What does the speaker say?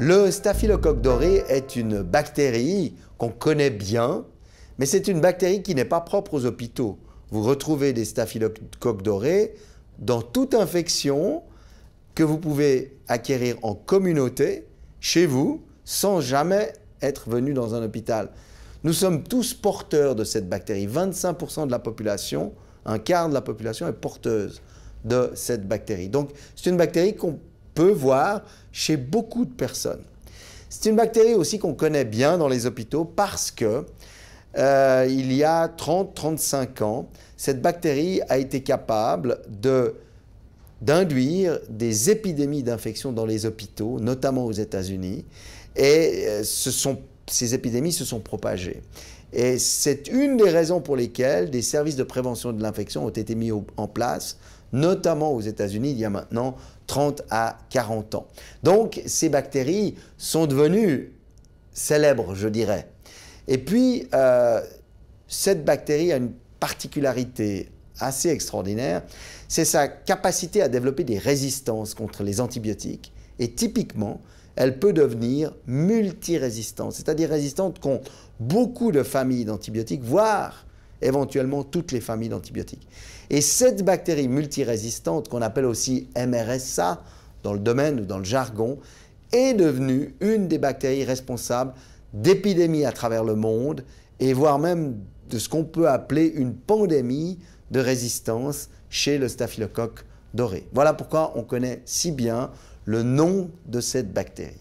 Le staphylocoque doré est une bactérie qu'on connaît bien, mais c'est une bactérie qui n'est pas propre aux hôpitaux. Vous retrouvez des staphylocoques dorés dans toute infection que vous pouvez acquérir en communauté, chez vous, sans jamais être venu dans un hôpital. Nous sommes tous porteurs de cette bactérie. 25% de la population, un quart de la population est porteuse de cette bactérie. Donc c'est une bactérie qu'on peut voir chez beaucoup de personnes. C'est une bactérie aussi qu'on connaît bien dans les hôpitaux parce que euh, il y a 30-35 ans, cette bactérie a été capable de d'induire des épidémies d'infection dans les hôpitaux, notamment aux États-Unis, et euh, ce sont, ces épidémies se sont propagées. Et c'est une des raisons pour lesquelles des services de prévention de l'infection ont été mis en place notamment aux États-Unis il y a maintenant 30 à 40 ans. Donc ces bactéries sont devenues célèbres, je dirais. Et puis, euh, cette bactérie a une particularité assez extraordinaire, c'est sa capacité à développer des résistances contre les antibiotiques. Et typiquement, elle peut devenir multirésistante, c'est-à-dire résistante contre beaucoup de familles d'antibiotiques, voire éventuellement toutes les familles d'antibiotiques. Et cette bactérie multirésistante, qu'on appelle aussi MRSA dans le domaine ou dans le jargon, est devenue une des bactéries responsables d'épidémies à travers le monde et voire même de ce qu'on peut appeler une pandémie de résistance chez le staphylocoque doré. Voilà pourquoi on connaît si bien le nom de cette bactérie.